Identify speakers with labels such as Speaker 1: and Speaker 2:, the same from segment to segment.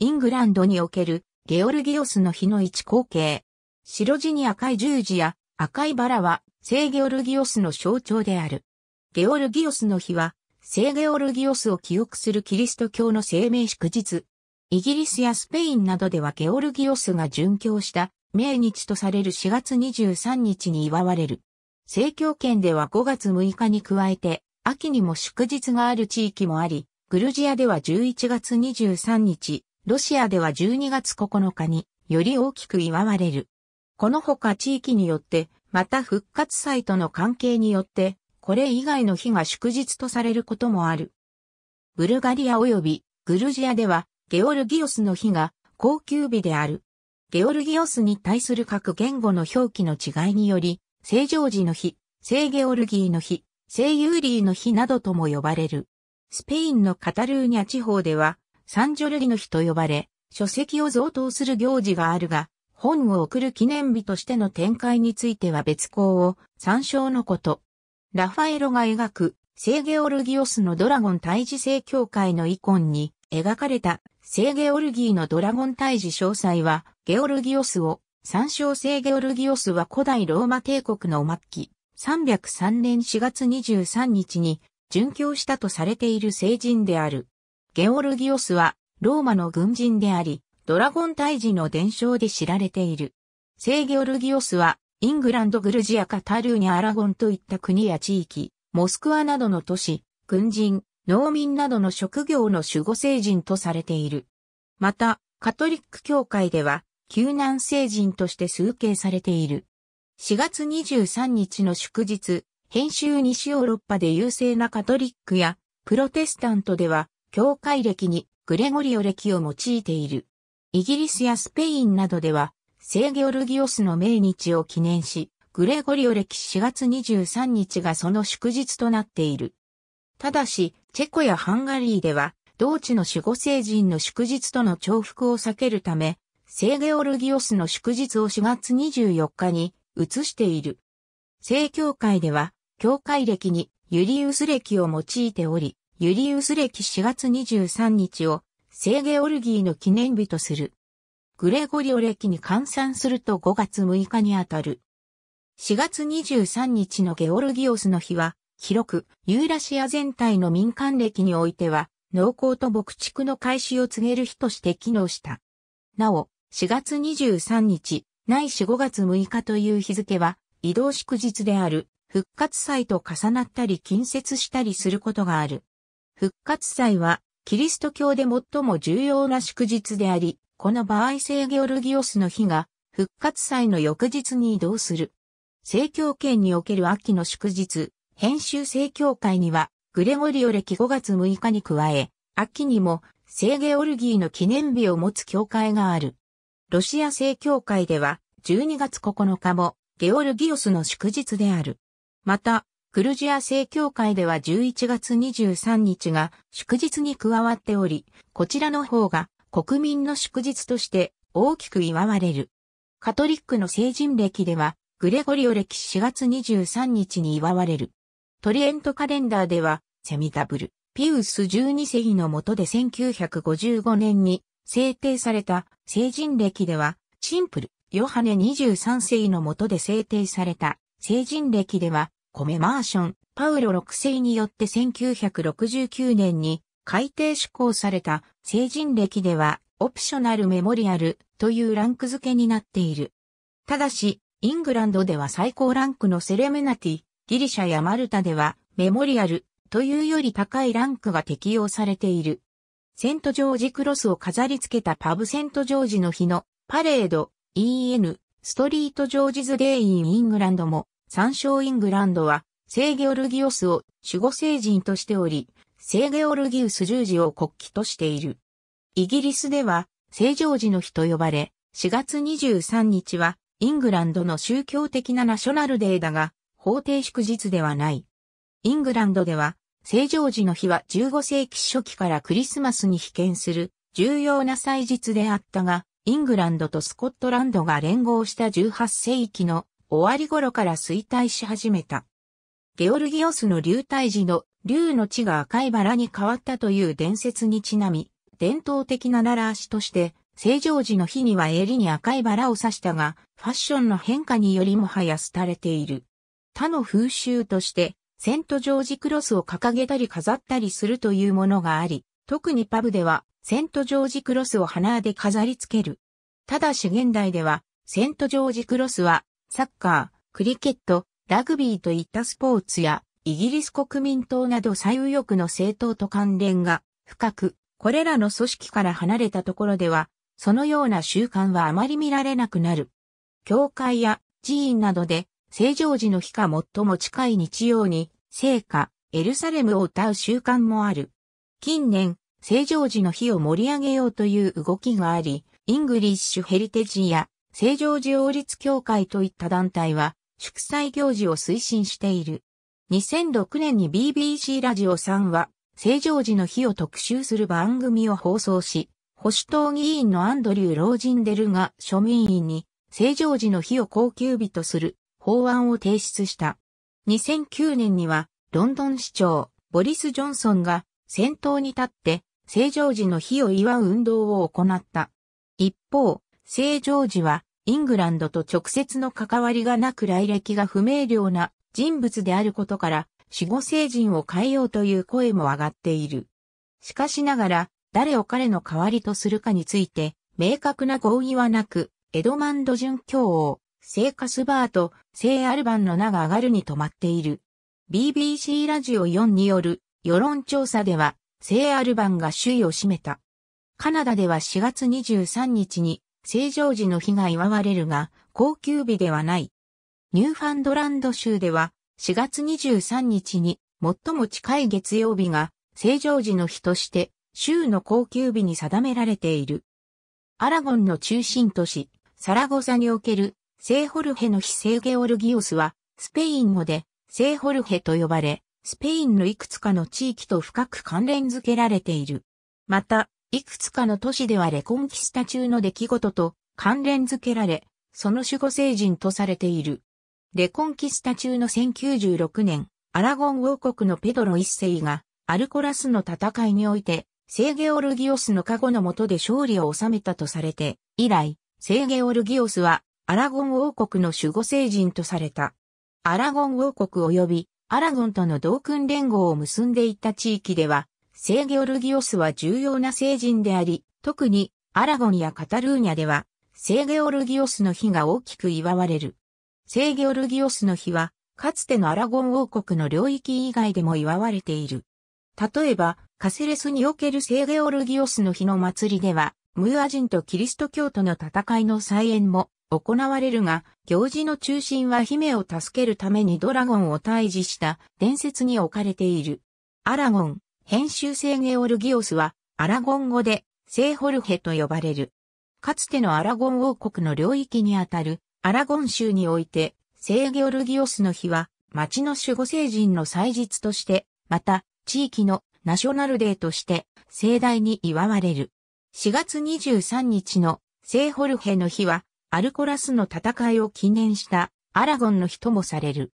Speaker 1: イングランドにおけるゲオルギオスの日の一光景。白地に赤い十字や赤いバラは聖ゲオルギオスの象徴である。ゲオルギオスの日は聖ゲオルギオスを記憶するキリスト教の生命祝日。イギリスやスペインなどではゲオルギオスが殉教した命日とされる4月23日に祝われる。聖教圏では5月6日に加えて、秋にも祝日がある地域もあり、グルジアでは11月23日、ロシアでは12月9日により大きく祝われる。このほか地域によって、また復活祭との関係によって、これ以外の日が祝日とされることもある。ブルガリア及びグルジアでは、ゲオルギオスの日が高級日である。ゲオルギオスに対する各言語の表記の違いにより、聖ジョージの日、聖ゲオルギーの日、聖ユーリーの日などとも呼ばれる。スペインのカタルーニャ地方では、サンジョル璃の日と呼ばれ、書籍を贈答する行事があるが、本を送る記念日としての展開については別項を参照のこと。ラファエロが描く聖ゲオルギオスのドラゴン退治聖教会のイコンに描かれた聖ゲオルギーのドラゴン退治詳細はゲオルギオスを参照聖ゲオルギオスは古代ローマ帝国の末期303年4月23日に殉教したとされている聖人である。ゲオルギオスは、ローマの軍人であり、ドラゴン退治の伝承で知られている。聖ゲオルギオスは、イングランド、グルジア、カタルーニャ、アラゴンといった国や地域、モスクワなどの都市、軍人、農民などの職業の守護聖人とされている。また、カトリック教会では、救難聖人として崇敬されている。4月23日の祝日、編集西ヨーロッパで優勢なカトリックや、プロテスタントでは、教会歴にグレゴリオ歴を用いている。イギリスやスペインなどでは、聖ゲオルギオスの命日を記念し、グレゴリオ歴4月23日がその祝日となっている。ただし、チェコやハンガリーでは、同地の守護聖人の祝日との重複を避けるため、聖ゲオルギオスの祝日を4月24日に移している。聖教会では、教会歴にユリウス歴を用いており、ユリウス歴4月23日を聖ゲオルギーの記念日とする。グレゴリオ歴に換算すると5月6日にあたる。4月23日のゲオルギオスの日は、広くユーラシア全体の民間歴においては、農耕と牧畜の開始を告げる日として機能した。なお、4月23日、ないし5月6日という日付は、移動祝日である、復活祭と重なったり近接したりすることがある。復活祭は、キリスト教で最も重要な祝日であり、この場合聖ゲオルギオスの日が、復活祭の翌日に移動する。聖教圏における秋の祝日、編集聖教会には、グレゴリオ歴5月6日に加え、秋にも、聖ゲオルギーの記念日を持つ教会がある。ロシア聖教会では、12月9日も、ゲオルギオスの祝日である。また、グルジア正教会では11月23日が祝日に加わっており、こちらの方が国民の祝日として大きく祝われる。カトリックの聖人歴では、グレゴリオ歴4月23日に祝われる。トリエントカレンダーでは、セミダブル、ピウス12世紀の下で1955年に制定された聖人歴では、シンプル、ヨハネ23世紀の下で制定された聖人歴では、コメマーション、パウロ6世によって1969年に改定施行された成人歴ではオプショナルメモリアルというランク付けになっている。ただし、イングランドでは最高ランクのセレメナティ、ギリシャやマルタではメモリアルというより高いランクが適用されている。セントジョージクロスを飾り付けたパブセントジョージの日のパレード EN ストリートジョージズデイインイングランドも参照イングランドは、聖ゲオルギオスを守護聖人としており、聖ゲオルギウス十字を国旗としている。イギリスでは、聖ジョージの日と呼ばれ、4月23日は、イングランドの宗教的なナショナルデーだが、法定祝日ではない。イングランドでは、聖ジョージの日は15世紀初期からクリスマスに被験する重要な祭日であったが、イングランドとスコットランドが連合した18世紀の終わり頃から衰退し始めた。ゲオルギオスの流体時の竜の血が赤いバラに変わったという伝説にちなみ、伝統的な習わしとして、正常時の日には襟に赤いバラを刺したが、ファッションの変化によりもはや廃れている。他の風習として、セントジョージクロスを掲げたり飾ったりするというものがあり、特にパブでは、セントジョージクロスを花で飾り付ける。ただし現代では、セントジョージクロスはサッカー、クリケット、ラグビーといったスポーツや、イギリス国民党など左右翼の政党と関連が深く、これらの組織から離れたところでは、そのような習慣はあまり見られなくなる。教会や寺院などで、正常時の日か最も近い日曜に、聖歌、エルサレムを歌う習慣もある。近年、正常時の日を盛り上げようという動きがあり、イングリッシュヘリテジや成城寺王立協会といった団体は、祝祭行事を推進している。2006年に BBC ラジオ3は、成城寺の日を特集する番組を放送し、保守党議員のアンドリュー・ロージンデルが庶民員に、成城寺の日を高級日とする法案を提出した。2009年には、ロンドン市長、ボリス・ジョンソンが先頭に立って、成城寺の日を祝う運動を行った。一方、聖ジョージは、イングランドと直接の関わりがなく来歴が不明瞭な人物であることから、死後聖人を変えようという声も上がっている。しかしながら、誰を彼の代わりとするかについて、明確な合意はなく、エドマンド準教王、聖カスバーと聖アルバンの名が上がるに止まっている。BBC ラジオ4による世論調査では、聖アルバンが首位を占めた。カナダでは4月23日に正常時の日が祝われるが、高級日ではない。ニューファンドランド州では、4月23日に最も近い月曜日が正常時の日として州の高級日に定められている。アラゴンの中心都市、サラゴサにおける聖ホルヘの非聖ゲオルギオスはスペイン語で聖ホルヘと呼ばれ、スペインのいくつかの地域と深く関連づけられている。また、いくつかの都市ではレコンキスタ中の出来事と関連づけられ、その守護聖人とされている。レコンキスタ中の1096年、アラゴン王国のペドロ一世が、アルコラスの戦いにおいて、聖ゲオルギオスの加護の下で勝利を収めたとされて、以来、聖ゲオルギオスは、アラゴン王国の守護聖人とされた。アラゴン王国及び、アラゴンとの同訓連合を結んでいた地域では、聖ゲオルギオスは重要な聖人であり、特にアラゴンやカタルーニャでは、聖ゲオルギオスの日が大きく祝われる。聖ゲオルギオスの日は、かつてのアラゴン王国の領域以外でも祝われている。例えば、カセレスにおける聖ゲオルギオスの日の祭りでは、ムーア人とキリスト教徒の戦いの再演も行われるが、行事の中心は姫を助けるためにドラゴンを退治した伝説に置かれている。アラゴン、編集生ゲオルギオスは、アラゴン語で、聖ホルヘと呼ばれる。かつてのアラゴン王国の領域にあたる、アラゴン州において、聖ゲオルギオスの日は、町の守護聖人の祭日として、また、地域のナショナルデーとして、盛大に祝われる。4月23日の聖ホルヘの日は、アルコラスの戦いを記念したアラゴンの日ともされる。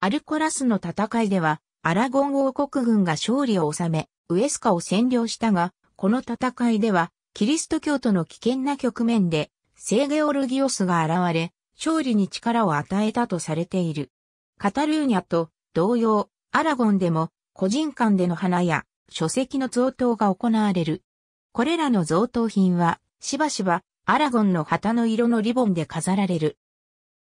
Speaker 1: アルコラスの戦いでは、アラゴン王国軍が勝利を収め、ウエスカを占領したが、この戦いでは、キリスト教徒の危険な局面で、聖ゲオルギオスが現れ、勝利に力を与えたとされている。カタルーニャと同様、アラゴンでも個人間での花や書籍の贈答が行われる。これらの贈答品は、しばしばアラゴンの旗の色のリボンで飾られる。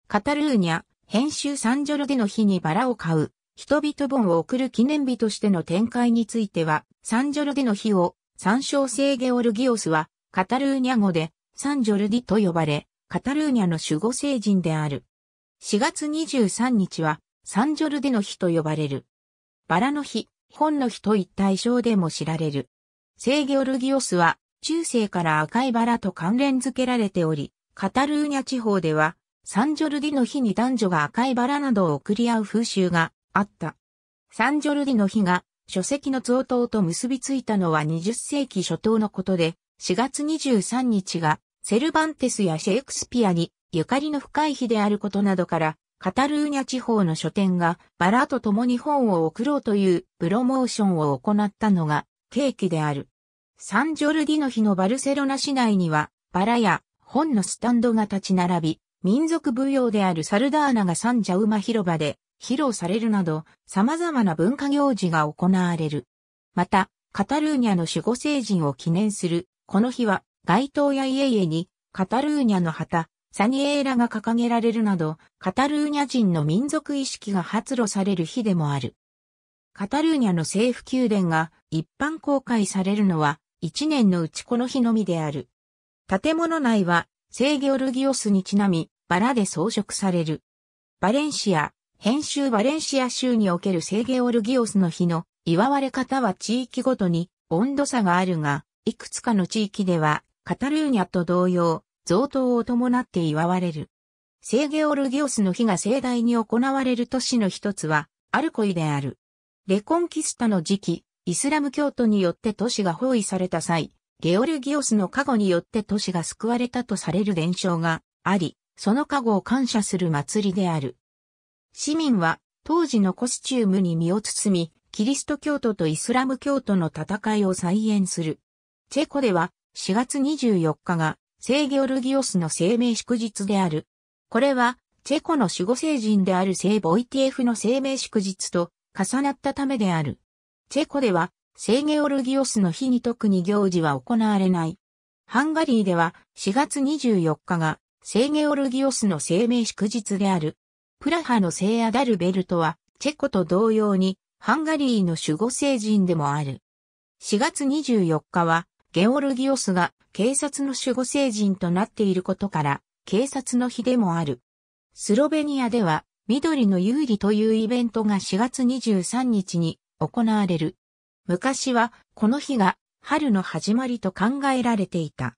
Speaker 1: カタルーニャ、編集サンジョロでの日にバラを買う、人々本を送る記念日としての展開については、サンジョルディの日を、参照聖ゲオルギオスは、カタルーニャ語で、サンジョルディと呼ばれ、カタルーニャの守護聖人である。4月23日は、サンジョルディの日と呼ばれる。バラの日、本の日といった衣装でも知られる。聖ゲオルギオスは、中世から赤いバラと関連付けられており、カタルーニャ地方では、サンジョルディの日に男女が赤いバラなどを送り合う風習があった。サンジョルディの日が書籍の贈答と結びついたのは20世紀初頭のことで、4月23日がセルバンテスやシェイクスピアにゆかりの深い日であることなどから、カタルーニャ地方の書店がバラと共に本を送ろうというプロモーションを行ったのが契機である。サンジョルディの日のバルセロナ市内にはバラや本のスタンドが立ち並び、民族舞踊であるサルダーナがサンジャウマ広場で披露されるなど、様々な文化行事が行われる。また、カタルーニャの守護聖人を記念する、この日は、街頭や家々に、カタルーニャの旗、サニエーラが掲げられるなど、カタルーニャ人の民族意識が発露される日でもある。カタルーニャの政府宮殿が一般公開されるのは、一年のうちこの日のみである。建物内は、聖ギョルギオスにちなみ、バラで装飾される。バレンシア、編集バレンシア州におけるーゲオルギオスの日の祝われ方は地域ごとに温度差があるが、いくつかの地域ではカタルーニャと同様、贈答を伴って祝われる。ーゲオルギオスの日が盛大に行われる都市の一つはアルコイである。レコンキスタの時期、イスラム教徒によって都市が包囲された際、ゲオルギオスの加護によって都市が救われたとされる伝承があり、その加護を感謝する祭りである。市民は当時のコスチュームに身を包み、キリスト教徒とイスラム教徒の戦いを再演する。チェコでは4月24日が聖ゲオルギオスの生命祝日である。これはチェコの守護聖人である聖ボイティエフの生命祝日と重なったためである。チェコでは聖ゲオルギオスの日に特に行事は行われない。ハンガリーでは4月24日が聖ゲオルギオスの生命祝日である。プラハの聖アダルベルトは、チェコと同様に、ハンガリーの守護聖人でもある。4月24日は、ゲオルギオスが警察の守護聖人となっていることから、警察の日でもある。スロベニアでは、緑の有利というイベントが4月23日に行われる。昔は、この日が春の始まりと考えられていた。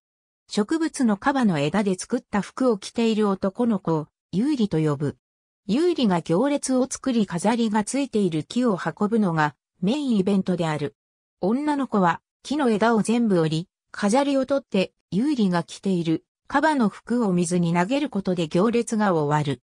Speaker 1: 植物のカバの枝で作った服を着ている男の子を、有利と呼ぶ。有利が行列を作り飾りがついている木を運ぶのがメインイベントである。女の子は木の枝を全部折り、飾りを取って有利が着ているカバの服を水に投げることで行列が終わる。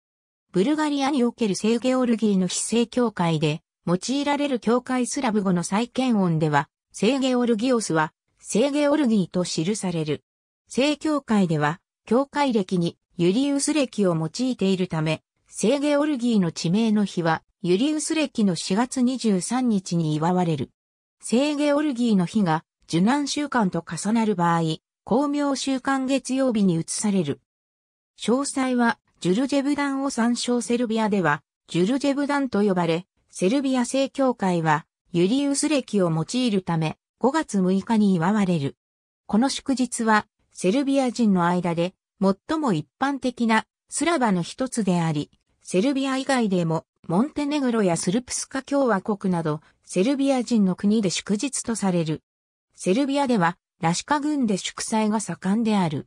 Speaker 1: ブルガリアにおける聖ゲオルギーの非正教会で用いられる教会スラブ語の再建音では、聖ゲオルギオスは聖ゲオルギーと記される。聖教会では教会歴にユリウス歴を用いているため、聖ゲオルギーの地名の日は、ユリウス歴の4月23日に祝われる。聖ゲオルギーの日が、受難週間と重なる場合、光明週間月曜日に移される。詳細は、ジュルジェブダンを参照セルビアでは、ジュルジェブダンと呼ばれ、セルビア正教会は、ユリウス歴を用いるため、5月6日に祝われる。この祝日は、セルビア人の間で、最も一般的なスラバの一つであり、セルビア以外でも、モンテネグロやスルプスカ共和国など、セルビア人の国で祝日とされる。セルビアでは、ラシカ軍で祝祭が盛んである。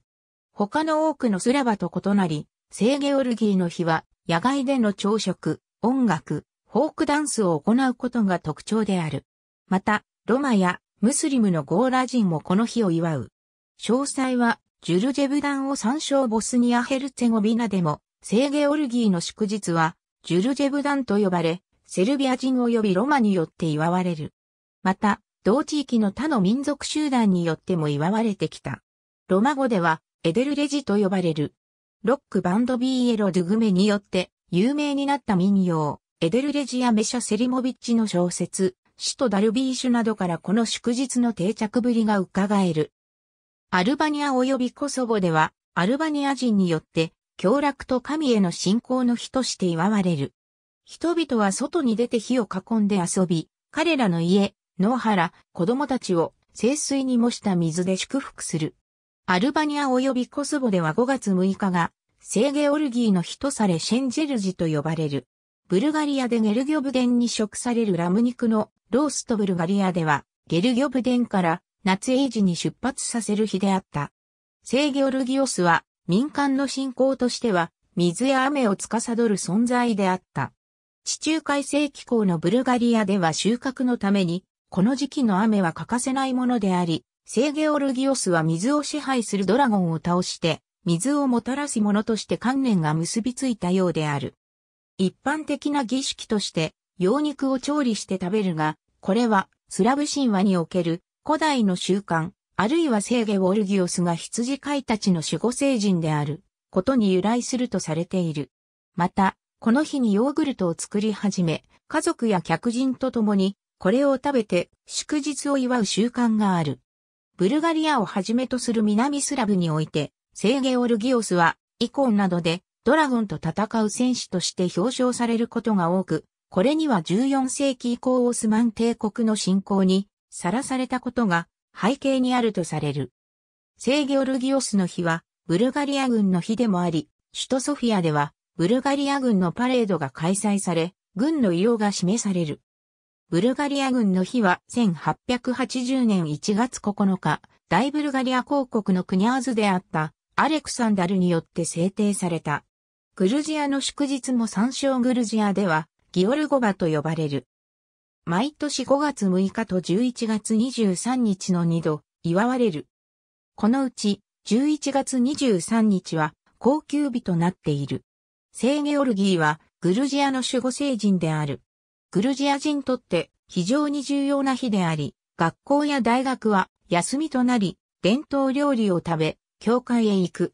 Speaker 1: 他の多くのスラバと異なり、聖ゲオルギーの日は、野外での朝食、音楽、フォークダンスを行うことが特徴である。また、ロマやムスリムのゴーラ人もこの日を祝う。詳細は、ジュルジェブダンを参照ボスニア・ヘルツェゴビナでもーゲオルギーの祝日は、ジュルジェブダンと呼ばれ、セルビア人及びロマによって祝われる。また、同地域の他の民族集団によっても祝われてきた。ロマ語では、エデルレジと呼ばれる。ロックバンドビーエロ・ドゥグメによって有名になった民謡、エデルレジやメシャ・セリモビッチの小説、首都ダルビーシュなどからこの祝日の定着ぶりが伺える。アルバニア及びコソボでは、アルバニア人によって凶楽と神への信仰の日として祝われる。人々は外に出て火を囲んで遊び、彼らの家、野原、子供たちを清水に模した水で祝福する。アルバニア及びコスボでは5月6日が、聖ゲオルギーの日とされシェンジェルジと呼ばれる。ブルガリアでゲルギョブデンに食されるラム肉のローストブルガリアでは、ゲルギョブデンから夏エイジに出発させる日であった。聖ゲオルギオスは民間の信仰としては、水や雨を司る存在であった。地中海性気候のブルガリアでは収穫のために、この時期の雨は欠かせないものであり、聖ゲオルギオスは水を支配するドラゴンを倒して、水をもたらすものとして観念が結びついたようである。一般的な儀式として、羊肉を調理して食べるが、これはスラブ神話における古代の習慣、あるいは聖ゲウォルギオスが羊飼いたちの守護聖人であることに由来するとされている。また、この日にヨーグルトを作り始め、家族や客人と共にこれを食べて祝日を祝う習慣がある。ブルガリアをはじめとする南スラブにおいて、聖ゲオルギオスは、イコンなどで、ドラゴンと戦う戦士として表彰されることが多く、これには14世紀以降オスマン帝国の侵攻に、さらされたことが背景にあるとされる。聖ギョルギオスの日は、ブルガリア軍の日でもあり、首都ソフィアでは、ブルガリア軍のパレードが開催され、軍の異様が示される。ブルガリア軍の日は1880年1月9日、大ブルガリア公国のクニャーズであったアレクサンダルによって制定された。グルジアの祝日も参照グルジアではギオルゴバと呼ばれる。毎年5月6日と11月23日の2度、祝われる。このうち、11月23日は、高級日となっている。聖ゲオルギーは、グルジアの守護聖人である。グルジア人にとって非常に重要な日であり、学校や大学は休みとなり、伝統料理を食べ、教会へ行く。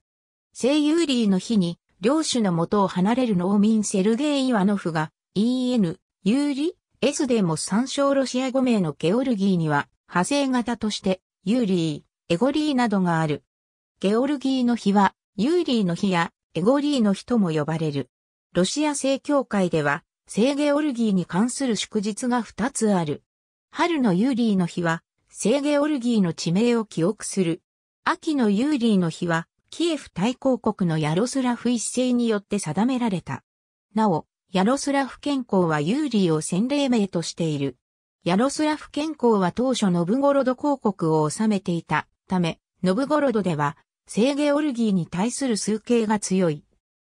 Speaker 1: 聖ユーリーの日に、領主の元を離れる農民セルゲイ・イワノフが、EN、ユーリ、S でも参照ロシア語名のゲオルギーには派生型としてユーリー、エゴリーなどがある。ゲオルギーの日はユーリーの日やエゴリーの日とも呼ばれる。ロシア正教会では聖ゲオルギーに関する祝日が2つある。春のユーリーの日は聖ゲオルギーの地名を記憶する。秋のユーリーの日はキエフ大公国のヤロスラフ一世によって定められた。なお、ヤロスラフ健康はユーリーを洗礼名としている。ヤロスラフ健康は当初ノブゴロド公国を治めていたため、ノブゴロドでは、聖ゲオルギーに対する数形が強い。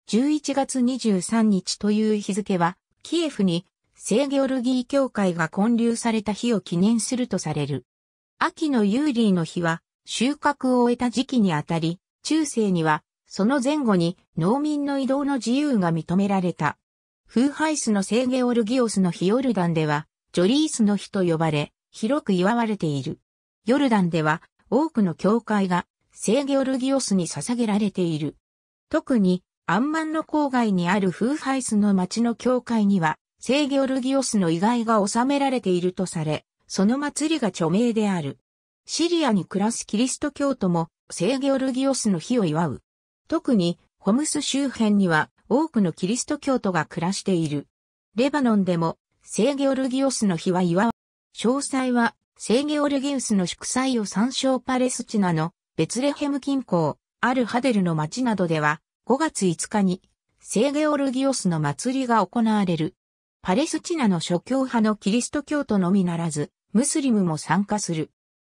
Speaker 1: 11月23日という日付は、キエフに聖ゲオルギー教会が建立された日を記念するとされる。秋のユーリーの日は、収穫を終えた時期にあたり、中世には、その前後に農民の移動の自由が認められた。フーハイスの聖ゲオルギオスの日ヨルダンでは、ジョリースの日と呼ばれ、広く祝われている。ヨルダンでは、多くの教会が、聖ゲオルギオスに捧げられている。特に、アンマンの郊外にあるフーハイスの町の教会には、聖ゲオルギオスの遺骸が収められているとされ、その祭りが著名である。シリアに暮らすキリスト教徒も、聖ゲオルギオスの日を祝う。特に、ホムス周辺には、多くのキリスト教徒が暮らしている。レバノンでも、聖ゲオルギオスの日は祝わ、詳細は、聖ゲオルギウスの祝祭を参照パレスチナのベツレヘム近郊、アルハデルの町などでは、5月5日に、聖ゲオルギオスの祭りが行われる。パレスチナの諸教派のキリスト教徒のみならず、ムスリムも参加する。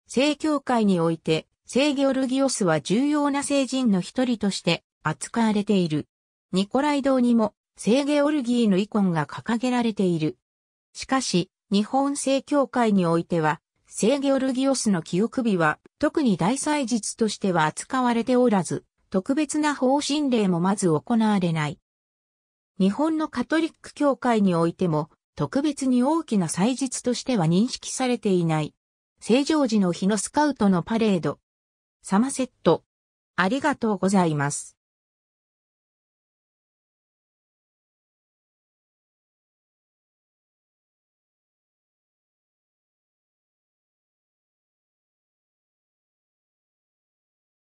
Speaker 1: 聖教会において、聖ゲオルギオスは重要な聖人の一人として扱われている。ニコライ堂にも聖ゲオルギーのイコンが掲げられている。しかし、日本正教会においては、聖ゲオルギオスの記憶日は特に大祭日としては扱われておらず、特別な方針令もまず行われない。日本のカトリック教会においても、特別に大きな祭日としては認識されていない。正常時の日のスカウトのパレード。サマセット。ありがとうございます。